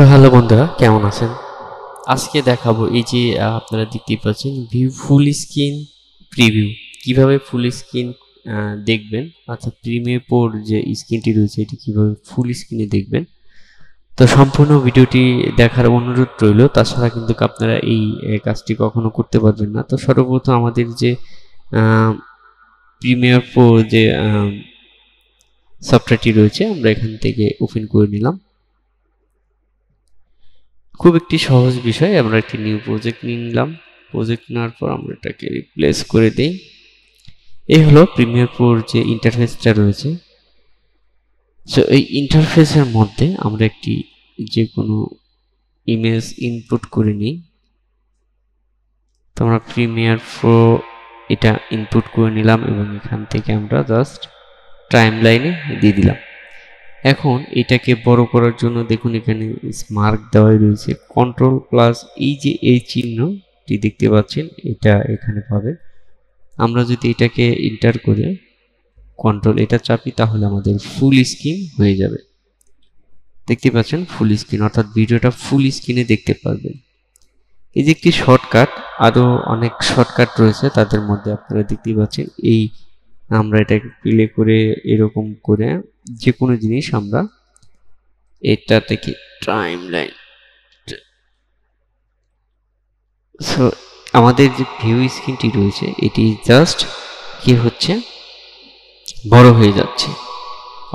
so hello বন্ধুরা কেমন আছেন আজকে দেখাবো এই যে আপনারা দেখতেই পাচ্ছেন ভিউ ফুল স্ক্রিন প্রিভিউ কীভাবে ফুল স্ক্রিন দেখবেন অর্থাৎ প্রিমিয়ার পোর যে স্ক্রিনটি রয়েছে এটি কীভাবে ফুল স্ক্রিনে দেখবেন তো সম্পূর্ণ ভিডিওটি দেখার অনুরোধ রইল তাছাড়া কিন্তু আপনারা এই কাজটি কখনো করতে পারবেন না তো সর্বপ্রথম আমাদের যে প্রিমিয়ার প্রো যে সফটওয়্যারটি রয়েছে আমরা এখান থেকে ওপেন করে নিলাম খুব একটি সহজ বিষয় আমরা একটি নিউ প্রজেক্ট নিয়ে নিলাম প্রজেক্ট নেওয়ার পর আমরা এটাকে রিপ্লেস করে দিই এই হলো প্রিমিয়ার প্রোর যে ইন্টারফেসটা রয়েছে সো এই ইন্টারফেসের মধ্যে আমরা একটি যে কোনো ইমেজ ইনপুট করে নিই তো আমরা প্রিমিয়ার প্রো এটা ইনপুট করে নিলাম এবং এখান থেকে আমরা জাস্ট টাইম লাইনে দিয়ে দিলাম এখন এটাকে বড় করার জন্য দেখুন এখানে স্মার্ক দেওয়াই রয়েছে কন্ট্রোল প্লাস এই যে এই চিহ্নটি দেখতে পাচ্ছেন এটা এখানে পাবে আমরা যদি এটাকে এন্টার করে কন্ট্রোল এটা চাপি তাহলে আমাদের ফুল স্ক্রিন হয়ে যাবে দেখতে পাচ্ছেন ফুল স্ক্রিন অর্থাৎ ভিডিওটা ফুল স্ক্রিনে দেখতে পারবেন এই যে একটি শর্টকাট আরও অনেক শর্টকাট রয়েছে তাদের মধ্যে আপনারা দেখতে পাচ্ছেন এই আমরা এটাকে ক্লিক করে এরকম করে যে কোনো জিনিস আমরা এটা থেকে টাইম লাইন সো আমাদের যে ভিউ স্ক্রিনটি রয়েছে এটি জাস্ট কি হচ্ছে বড় হয়ে যাচ্ছে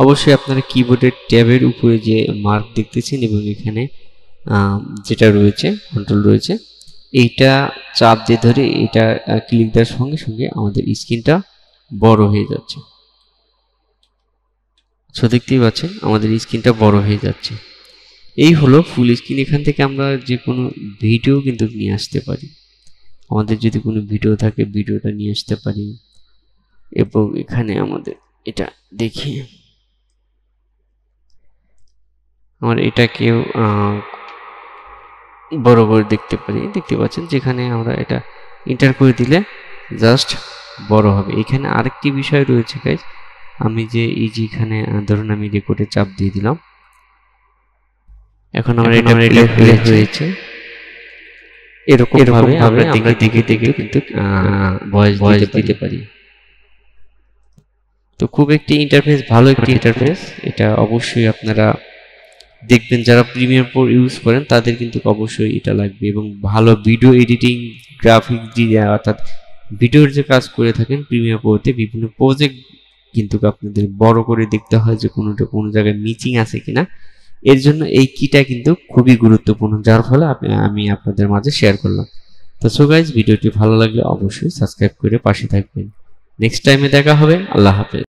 অবশ্যই আপনারা কিবোর্ডের ট্যাবের উপরে যে মার্ক দেখতেছেন এবং এখানে যেটা রয়েছে কন্ট্রোল রয়েছে এইটা চাপ দিয়ে ধরে এটা ক্লিক দেওয়ার সঙ্গে সঙ্গে আমাদের স্ক্রিনটা বড় হয়ে যাচ্ছে সো আচ্ছা, দেখতেই পাচ্ছেন আমাদের স্ক্রিনটা বড় হয়ে যাচ্ছে এই হলো ফুল স্ক্রিন এখান থেকে আমরা যে কোনো ভিডিও কিন্তু নিয়ে আসতে পারি আমাদের যদি কোনো ভিডিও থাকে ভিডিওটা নিয়ে আসতে পারি এবং এখানে আমাদের এটা দেখি আমার এটাকেও বড় করে দেখতে পারি দেখতে পাচ্ছেন যেখানে আমরা এটা এন্টার করে দিলে জাস্ট বড় হবে এখানে আরেকটি বিষয় রয়েছে গাইজ আমি যে এই যেখানে ধরুন আমি রেকর্ডে চাপ দিয়ে দিলাম এখন আমার এটা হয়েছে এরকম ভাবে আমরা দেখে দেখে কিন্তু ভয়েস ভয়েস দিতে পারি তো খুব একটি ইন্টারফেস ভালো একটি ইন্টারফেস এটা অবশ্যই আপনারা দেখবেন যারা প্রিমিয়ার প্রো ইউজ করেন তাদের কিন্তু অবশ্যই এটা লাগবে এবং ভালো ভিডিও এডিটিং গ্রাফিক অর্থাৎ ভিডিওর যে কাজ করে থাকেন প্রিমিয়ার প্রোতে বিভিন্ন প্রজেক্ট কিন্তু আপনাদের বড় করে দেখতে হয় যে কোনোটা কোনো জায়গায় মিচিং আছে কিনা এর জন্য এই কিটা কিন্তু খুবই গুরুত্বপূর্ণ যার ফলে আমি আপনাদের মাঝে শেয়ার করলাম তো সো গাইজ ভিডিওটি ভালো লাগলে অবশ্যই সাবস্ক্রাইব করে পাশে থাকবেন নেক্সট টাইমে দেখা হবে আল্লাহ হাফেজ